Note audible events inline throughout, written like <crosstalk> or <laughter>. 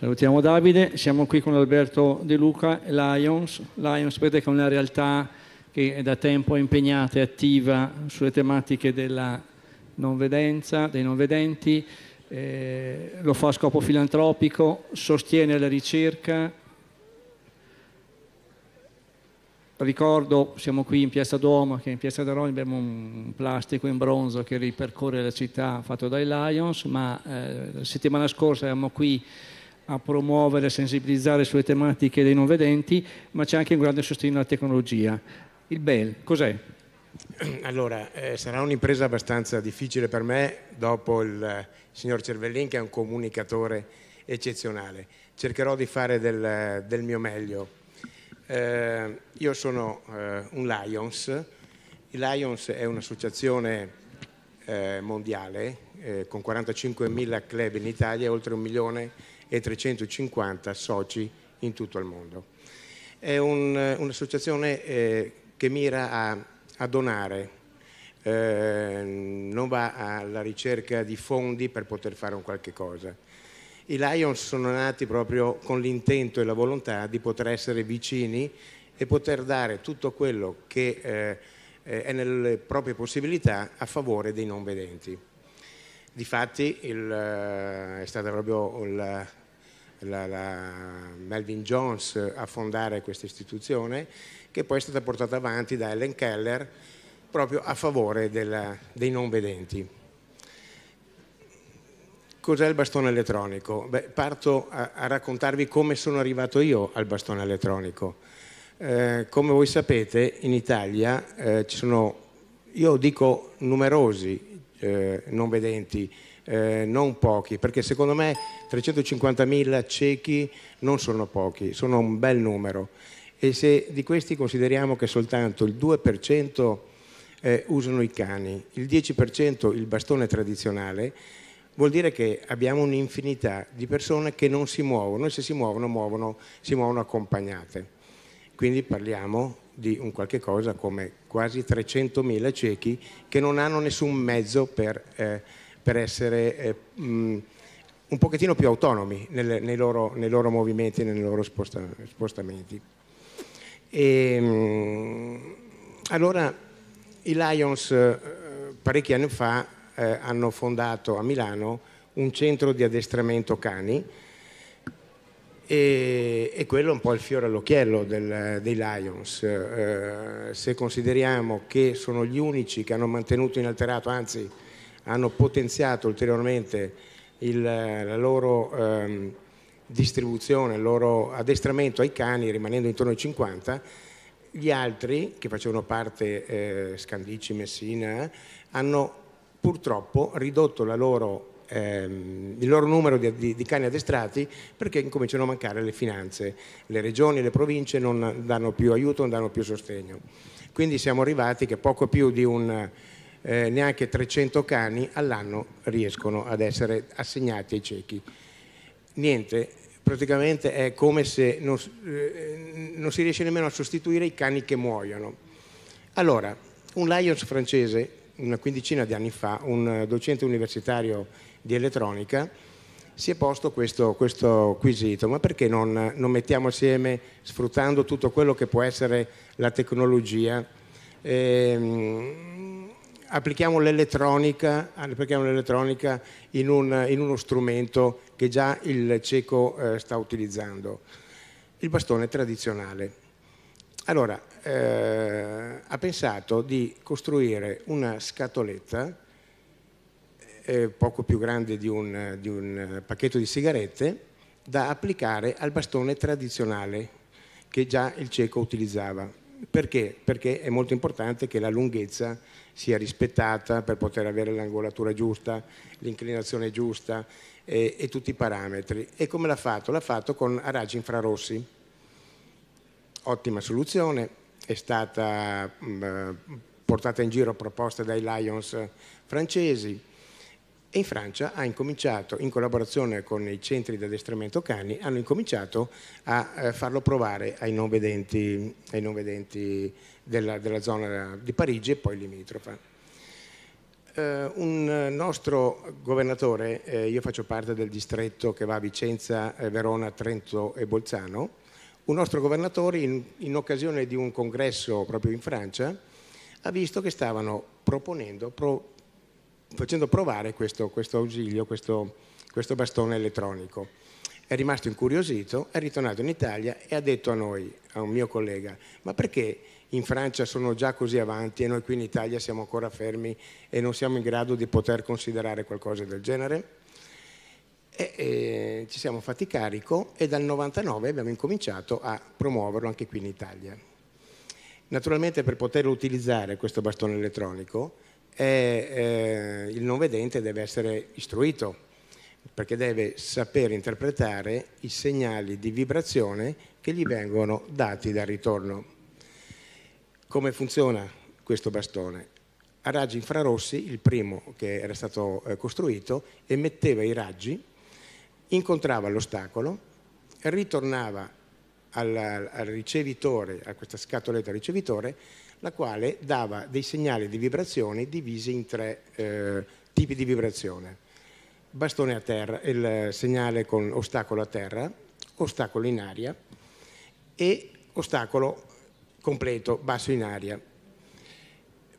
Salutiamo Davide, siamo qui con Alberto De Luca, Lions. Lions sapete che è una realtà che è da tempo impegnata e attiva sulle tematiche della non vedenza, dei non vedenti, eh, lo fa a scopo filantropico, sostiene la ricerca. Ricordo, siamo qui in Piazza Duomo, che in Piazza da d'Aroni abbiamo un plastico in bronzo che ripercorre la città fatto dai Lions, ma eh, la settimana scorsa eravamo qui a promuovere e sensibilizzare sulle tematiche dei non vedenti, ma c'è anche un grande sostegno alla tecnologia. Il BEL, cos'è? <clears throat> Allora, eh, sarà un'impresa abbastanza difficile per me, dopo il eh, signor Cervellin che è un comunicatore eccezionale. Cercherò di fare del, del mio meglio. Eh, io sono eh, un Lions, il Lions è un'associazione eh, mondiale eh, con 45.000 club in Italia e oltre un milione e 350 soci in tutto il mondo. È un, un'associazione eh, che mira a, a donare, eh, non va alla ricerca di fondi per poter fare un qualche cosa. I Lions sono nati proprio con l'intento e la volontà di poter essere vicini e poter dare tutto quello che eh, eh è nelle proprie possibilità a favore dei non vedenti. Difatti il, eh, è stata proprio la, la, la Melvin Jones a fondare questa istituzione, che poi è stata portata avanti da Ellen Keller proprio a favore della, dei non vedenti. Cos'è il bastone elettronico? Beh, parto a, a, raccontarvi come sono arrivato io al bastone elettronico. Eh, come voi sapete, in Italia eh, ci sono, io dico numerosi eh, non vedenti, eh, non pochi, perché secondo me 350.000 ciechi non sono pochi, sono un bel numero e se di questi consideriamo che soltanto il 2% eh, usano i cani, il 10% il bastone tradizionale, vuol dire che abbiamo un'infinità di persone che non si muovono e se si muovono, muovono si muovono accompagnate. Quindi parliamo di un qualche cosa come quasi 300.000 ciechi che non hanno nessun mezzo per, eh, per essere... Eh, mh, un pochettino più autonomi nel, nei, loro, nei, loro, movimenti e nei loro sposta, spostamenti. E, ehm, allora i Lions eh, parecchi anni fa eh, hanno fondato a Milano un centro di addestramento cani e, e quello è un po' il fiore all'occhiello dei Lions. Eh, se consideriamo che sono gli unici che hanno mantenuto inalterato, anzi hanno potenziato ulteriormente il, la loro ehm, distribuzione, il loro addestramento ai cani, rimanendo intorno ai 50, gli altri che facevano parte, eh, Scandici, Messina, hanno purtroppo ridotto loro, ehm, il loro numero di, di, di, cani addestrati perché incominciano a mancare le finanze. Le regioni, le province non danno più aiuto, non danno più sostegno. Quindi siamo arrivati che poco più di un eh, neanche 300 cani all'anno riescono ad essere assegnati ai ciechi. Niente, praticamente è come se non, eh, non si riesce nemmeno a sostituire i cani che muoiono. Allora, un Lions francese, una quindicina di anni fa, un docente universitario di elettronica, si è posto questo, questo quesito, ma perché non, non, mettiamo assieme, sfruttando tutto quello che può essere la tecnologia, ehm, applichiamo l'elettronica, in, un, in, uno strumento che già il cieco eh, sta utilizzando, il bastone tradizionale. Allora, eh, ha pensato di costruire una scatoletta eh, poco più grande di un, di un pacchetto di sigarette da applicare al bastone tradizionale che già il cieco utilizzava. Perché? Perché è molto importante che la lunghezza sia rispettata per poter avere l'angolatura giusta, l'inclinazione giusta e, e, tutti i parametri. E come l'ha fatto? L'ha fatto con raggi infrarossi. Ottima soluzione, è stata mh, mm, eh, portata in giro proposta dai Lions francesi, e in Francia ha incominciato, in collaborazione con i centri di addestramento cani, hanno incominciato a eh, farlo provare ai non vedenti, ai non vedenti della, della, zona di Parigi e poi limitrofa. Eh, un nostro governatore, eh, io faccio parte del distretto che va a Vicenza, eh, Verona, Trento e Bolzano, un nostro governatore in, in occasione di un congresso proprio in Francia ha visto che stavano proponendo, pro, facendo provare questo, questo ausilio, questo, questo bastone elettronico. È rimasto incuriosito, è ritornato in Italia e ha detto a noi, a un mio collega, ma perché in Francia sono già così avanti e noi qui in Italia siamo ancora fermi e non siamo in grado di poter considerare qualcosa del genere? E, e, ci siamo fatti carico e dal 99 abbiamo incominciato a promuoverlo anche qui in Italia. Naturalmente per poterlo utilizzare questo bastone elettronico e eh, il non vedente deve essere istruito perché deve sapere interpretare i segnali di vibrazione che gli vengono dati dal ritorno. Come funziona questo bastone? A raggi infrarossi, il primo che era stato eh, costruito, emetteva i raggi, incontrava l'ostacolo, ritornava al, al ricevitore, a questa scatoletta ricevitore, la quale dava dei segnali di vibrazione divisi in tre eh, tipi di vibrazione. Bastone a terra, il segnale con ostacolo a terra, ostacolo in aria e ostacolo completo, basso in aria.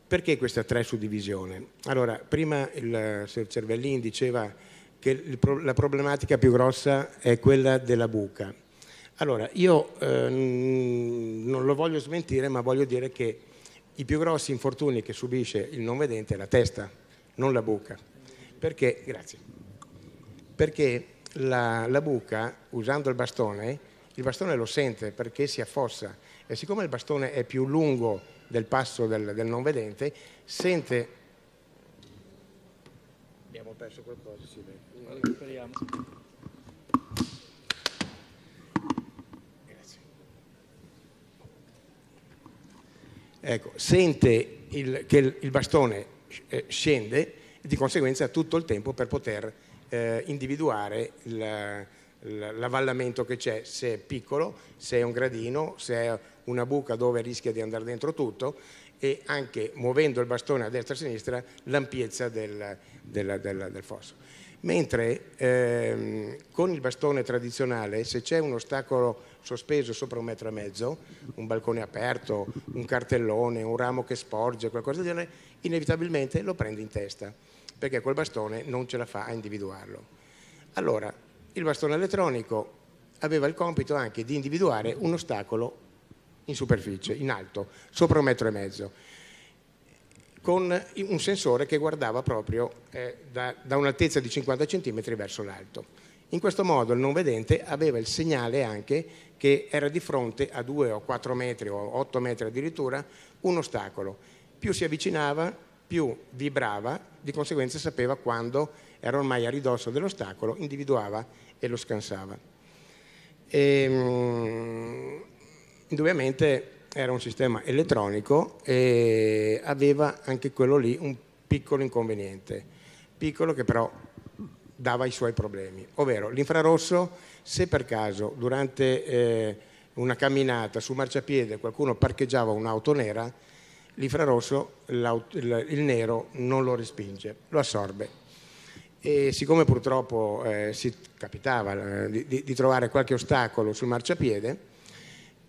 Perché questa tre suddivisione? Allora, prima il signor Cervellin diceva che la problematica più grossa è quella della buca. Allora, io eh, non lo voglio smentire, ma voglio dire che i più grossi infortuni che subisce il non vedente è la testa, non la buca. Perché, grazie, perché la, la buca, usando il bastone, il bastone lo sente perché si affossa e siccome il bastone è più lungo del passo del, del non vedente, sente... Abbiamo perso qualcosa, sì, vede. Lo recuperiamo. ecco, sente il, che il bastone eh, scende e di conseguenza ha tutto il tempo per poter eh, individuare il, l'avallamento che c'è, se è piccolo, se è un gradino, se è una buca dove rischia di andare dentro tutto e anche muovendo il bastone a destra e a sinistra l'ampiezza del, del, del, del fosso. Mentre ehm, con il bastone tradizionale, se c'è un ostacolo sospeso sopra un metro e mezzo, un balcone aperto, un cartellone, un ramo che sporge, qualcosa del genere, inevitabilmente lo prende in testa, perché quel bastone non ce la fa a individuarlo. Allora, il bastone elettronico aveva il compito anche di individuare un ostacolo in superficie, in alto, sopra un metro e mezzo con un sensore che guardava proprio eh, da, da, un'altezza di 50 cm verso l'alto. In questo modo il non vedente aveva il segnale anche che era di fronte a 2 o 4 metri o 8 metri addirittura un ostacolo. Più si avvicinava, più vibrava, di conseguenza sapeva quando era ormai a ridosso dell'ostacolo, individuava e lo scansava. E, um, indubbiamente era un sistema elettronico e aveva anche quello lì un piccolo inconveniente, piccolo che però dava i suoi problemi, ovvero l'infrarosso se per caso durante eh, una camminata su marciapiede qualcuno parcheggiava un'auto nera, l'infrarosso il nero non lo respinge, lo assorbe. E siccome purtroppo eh, si capitava eh, di, di trovare qualche ostacolo sul marciapiede,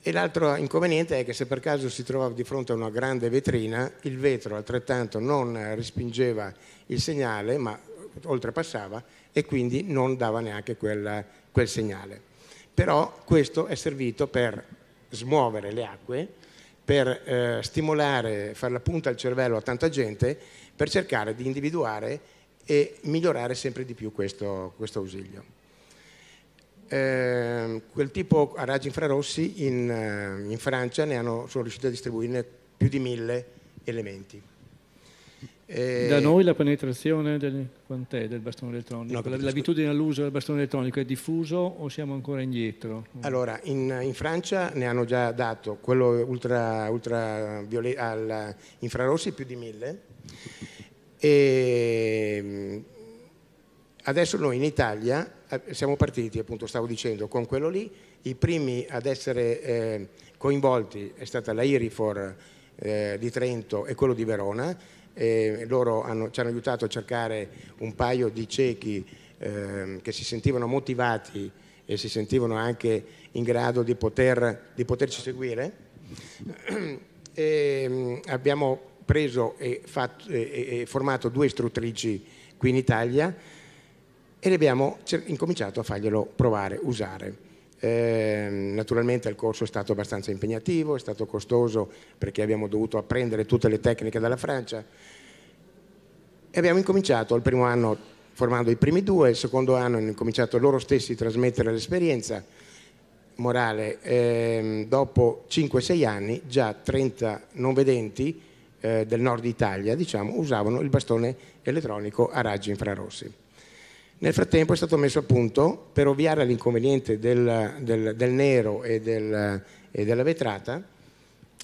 e l'altro inconveniente è che se per caso si trovava di fronte a una grande vetrina, il vetro altrettanto non respingeva il segnale, ma oltrepassava e quindi non dava neanche quel, quel segnale. Però questo è servito per smuovere le acque, per eh, stimolare, fare la punta al cervello a tanta gente, per cercare di individuare e migliorare sempre di più questo, questo ausilio. Ehm, quel tipo a raggi infrarossi in, eh, in Francia ne hanno, sono riusciti a distribuirne più di mille elementi. Eh, da noi la penetrazione del, del bastone elettronico? No, L'abitudine all'uso del bastone elettronico è diffuso o siamo ancora indietro? Allora, in, in Francia ne hanno già dato quello ultra, ultra violet, al infrarossi più di mille e ehm, Adesso noi in Italia eh, siamo partiti, appunto stavo dicendo, con quello lì, i primi ad essere eh, coinvolti è stata la Irifor eh, di Trento e quello di Verona, e loro hanno, ci hanno aiutato a cercare un paio di ciechi eh, che si sentivano motivati e si sentivano anche in grado di, poter, di poterci seguire. <clears throat> E mm, abbiamo preso e, fatto, e, e formato due istruttrici qui in Italia e abbiamo incominciato a farglielo provare, usare. Ehm, naturalmente il corso è stato abbastanza impegnativo, è stato costoso perché abbiamo dovuto apprendere tutte le tecniche dalla Francia e abbiamo incominciato il primo anno formando i primi due, il secondo anno hanno incominciato loro stessi a trasmettere l'esperienza morale. Ehm, dopo 5-6 anni già 30 non vedenti eh, del nord Italia diciamo, usavano il bastone elettronico a raggi infrarossi. Nel frattempo è stato messo a punto, per ovviare all'inconveniente del, del, del nero e, del, e, della vetrata,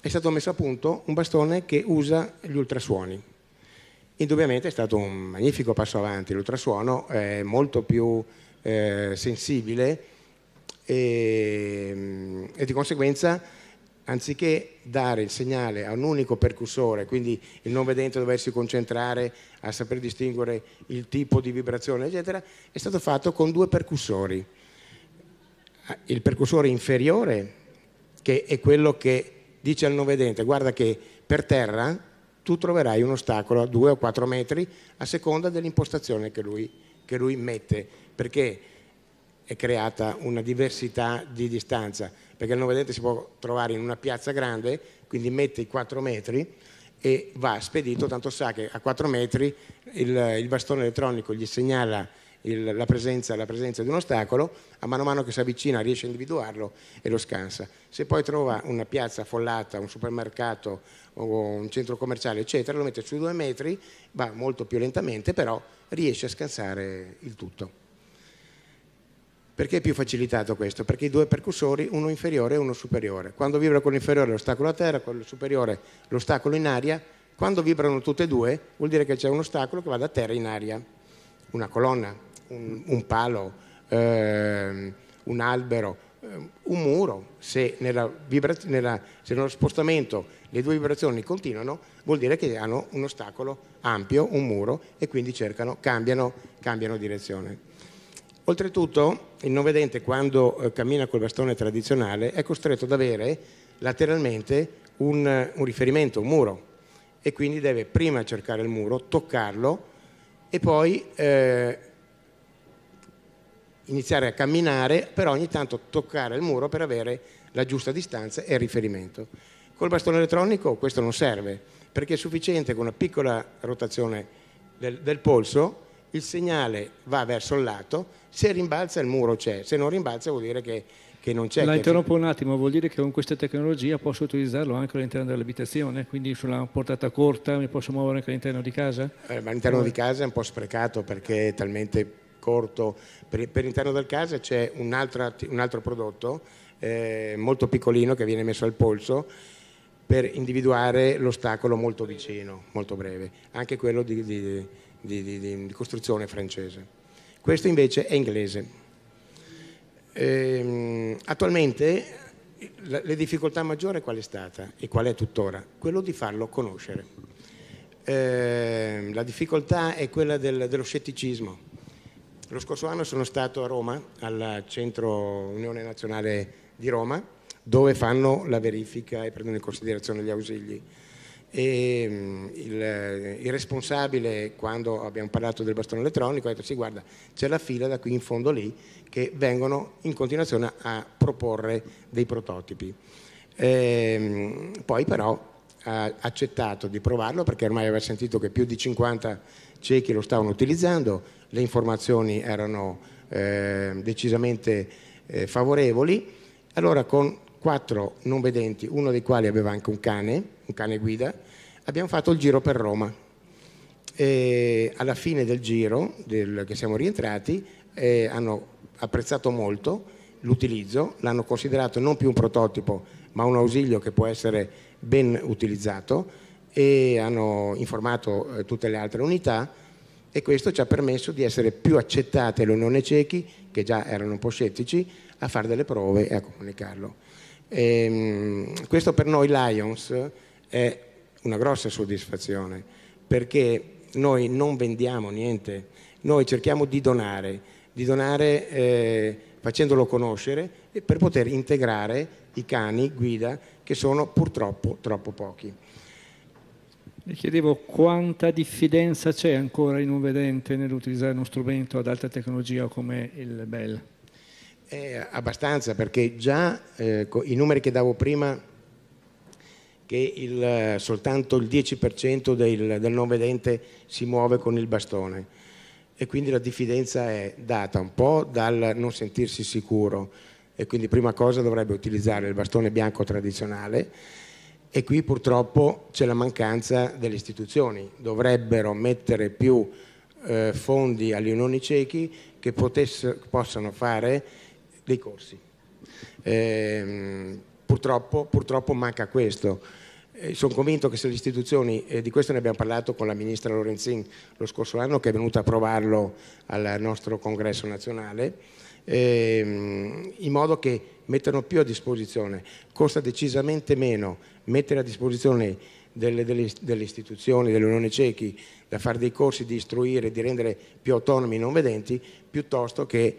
è stato messo a punto un bastone che usa gli ultrasuoni. Indubbiamente è stato un magnifico passo avanti, l'ultrasuono è molto più eh, sensibile e, e di conseguenza anziché dare il segnale a un unico percussore, quindi il non vedente doversi concentrare a saper distinguere il tipo di vibrazione, eccetera, è stato fatto con due percussori. Il percussore inferiore, che è quello che dice al non vedente, guarda che per terra tu troverai un ostacolo a 2 o 4 metri a seconda dell'impostazione che lui, che lui mette, perché è creata una diversità di distanza perché il 9 si può trovare in una piazza grande, quindi mette i 4 metri e va spedito, tanto sa che a 4 metri il, il bastone elettronico gli segnala il, la, presenza, la, presenza, di un ostacolo, a mano a mano che si avvicina riesce a individuarlo e lo scansa. Se poi trova una piazza affollata, un supermercato o un centro commerciale, eccetera, lo mette su 2 metri, va molto più lentamente, però riesce a scansare il tutto. Perché è più facilitato questo? Perché i due percussori, uno inferiore e uno superiore. Quando vibra con l'inferiore l'ostacolo a terra, con il superiore l'ostacolo in aria, quando vibrano tutte e due vuol dire che c'è un ostacolo che va da terra in aria, una colonna, un, un palo, ehm, un albero, ehm, un muro. Se, nella nella, se nello spostamento le due vibrazioni continuano vuol dire che hanno un ostacolo ampio, un muro e quindi cercano, cambiano, cambiano direzione. Oltretutto il non vedente, quando eh, cammina col bastone tradizionale è costretto ad avere lateralmente un, un riferimento, un muro e quindi deve prima cercare il muro, toccarlo e poi eh, iniziare a camminare, però ogni tanto toccare il muro per avere la giusta distanza e il riferimento. Col bastone elettronico questo non serve, perché è sufficiente con una piccola rotazione del, del polso il segnale va verso il lato, se rimbalza il muro c'è, se non rimbalza vuol dire che, che non c'è. La interrompo un attimo, vuol dire che con questa tecnologia posso utilizzarlo anche all'interno dell'abitazione, quindi sulla portata corta mi posso muovere anche all'interno di casa? Eh, ma all'interno di casa è un po' sprecato perché è talmente corto, per, per l'interno del casa c'è un altro, un altro prodotto eh, molto piccolino che viene messo al polso per individuare l'ostacolo molto vicino, molto breve, anche quello di, di, di, di costruzione francese. Questo invece è inglese. Ehm, attualmente la, le difficoltà maggiore qual è stata e qual è tuttora? Quello di farlo conoscere. Ehm, la difficoltà è quella del, dello scetticismo. Lo scorso anno sono stato a Roma, al Centro Unione Nazionale di Roma, dove fanno la verifica e prendono in considerazione gli ausili. E, mm, il, eh, il, responsabile, quando abbiamo parlato del bastone elettronico, ha detto: Sì, guarda, c'è la fila da qui in fondo lì che vengono in continuazione a proporre dei prototipi. E, ehm, poi, però, ha accettato di provarlo perché ormai aveva sentito che più di 50 ciechi lo stavano utilizzando, le informazioni erano eh, decisamente eh, favorevoli. Allora, con quattro non vedenti, uno dei quali aveva anche un cane, un cane guida, abbiamo fatto il giro per Roma. E alla fine del giro, del, che siamo rientrati, eh, hanno apprezzato molto l'utilizzo, l'hanno considerato non più un prototipo, ma un ausilio che può essere ben utilizzato e hanno informato eh, tutte le altre unità e questo ci ha permesso di essere più accettate le unioni ciechi, che già erano un po' scettici, a fare delle prove e a comunicarlo. E, ehm, questo per noi Lions è una grossa soddisfazione perché noi non vendiamo niente, noi cerchiamo di donare, di donare eh, facendolo conoscere per poter integrare i cani guida che sono purtroppo troppo pochi. Le chiedevo quanta diffidenza c'è ancora in un vedente nell'utilizzare uno strumento ad alta tecnologia come il Bell? Eh, abbastanza, perché già eh, i numeri che davo prima, che il, soltanto il 10% del, del non vedente si muove con il bastone e quindi la diffidenza è data un po' dal non sentirsi sicuro e quindi prima cosa dovrebbe utilizzare il bastone bianco tradizionale e qui purtroppo c'è la mancanza delle istituzioni, dovrebbero mettere più eh, fondi agli unioni ciechi che potesse, possano fare dei corsi. Eh, purtroppo, purtroppo, manca questo. Eh, sono convinto che se le istituzioni, eh, di questo ne abbiamo parlato con la ministra Lorenzin lo scorso anno che è venuta a provarlo al nostro congresso nazionale, ehm, in modo che mettano più a disposizione, costa decisamente meno mettere a disposizione delle, delle, delle, istituzioni, dell'Unione Ciechi, da fare dei corsi, di istruire, di rendere più autonomi i non vedenti, piuttosto che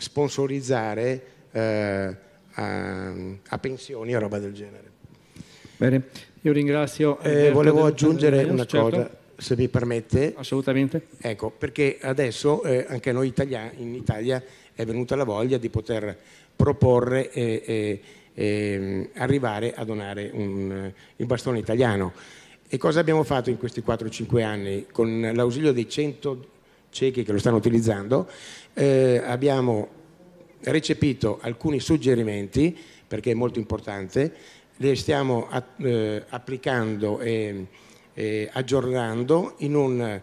sponsorizzare eh, a, a pensioni e roba del genere. Bene, io ringrazio. Eh, volevo aggiungere una certo. cosa, se mi permette. Assolutamente. Ecco, perché adesso eh, anche noi italiani, in Italia è venuta la voglia di poter proporre e, e, e mm, arrivare a donare un, il bastone italiano. E cosa abbiamo fatto in questi 4-5 anni? Con l'ausilio dei 100 ciechi che lo stanno utilizzando, eh, abbiamo recepito alcuni suggerimenti perché è molto importante, li stiamo eh, applicando e, e, aggiornando in un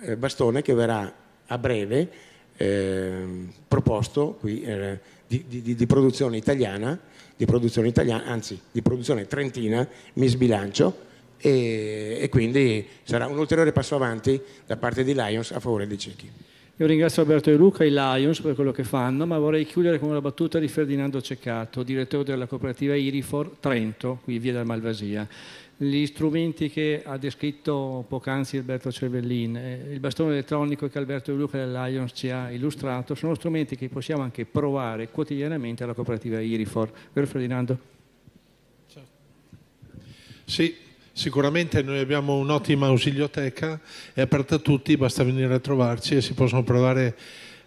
eh, bastone che verrà a breve ehm, proposto qui eh, di, di, di, produzione italiana, di produzione italiana, anzi di produzione trentina, mi sbilancio, e, e quindi sarà un ulteriore passo avanti da parte di Lions a favore dei ciechi. Io ringrazio Alberto De Luca e i Lions per quello che fanno, ma vorrei chiudere con una battuta di Ferdinando Ceccato, direttore della cooperativa Irifor Trento, qui via della Malvasia. Gli strumenti che ha descritto poc'anzi Alberto Cervellin, eh, il bastone elettronico che Alberto De Luca della Lions ci ha illustrato, sono strumenti che possiamo anche provare quotidianamente alla cooperativa Irifor. Vero Ferdinando? Certo. Sì, Sicuramente noi abbiamo un'ottima ausilioteca, è aperta a tutti, basta venire a trovarci e si possono provare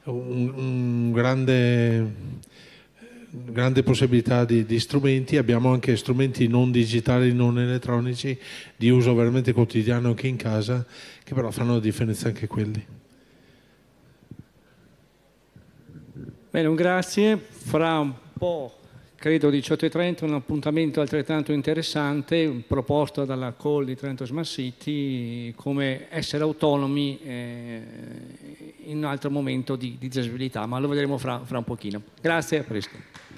un, un grande, grande, possibilità di, di, strumenti. Abbiamo anche strumenti non digitali, non elettronici, di uso veramente quotidiano anche in casa, che però fanno la differenza anche quelli. Bene, un grazie. Fra un po' credo 18.30, un appuntamento altrettanto interessante proposto dalla Call di Trento Smart City come essere autonomi eh, in un altro momento di, disabilità, ma lo vedremo fra, fra un pochino. Grazie, a presto.